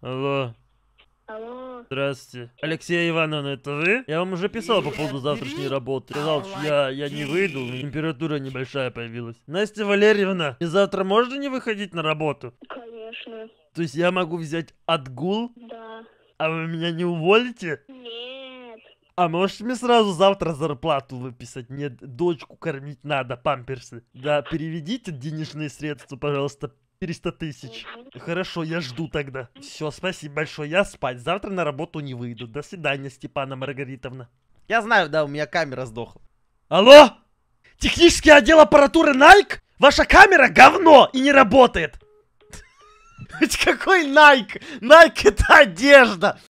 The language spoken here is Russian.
Алло. Алло. Здравствуйте. Алексей Ивановна, это вы? Я вам уже писал по поводу завтрашней работы. Сказал, что я, я не выйду, температура небольшая появилась. Настя Валерьевна, и завтра можно не выходить на работу? Конечно. То есть я могу взять отгул? Да. А вы меня не уволите? Нет. А можете мне сразу завтра зарплату выписать? Мне дочку кормить надо, памперсы. Да, переведите денежные средства, пожалуйста, 400 тысяч. Хорошо, я жду тогда. Все, спасибо большое, я спать. Завтра на работу не выйду. До свидания, Степана Маргаритовна. Я знаю, да, у меня камера сдохла. Алло? Технический отдел аппаратуры Nike? Ваша камера говно и не работает. Ведь Какой Nike? Nike это одежда.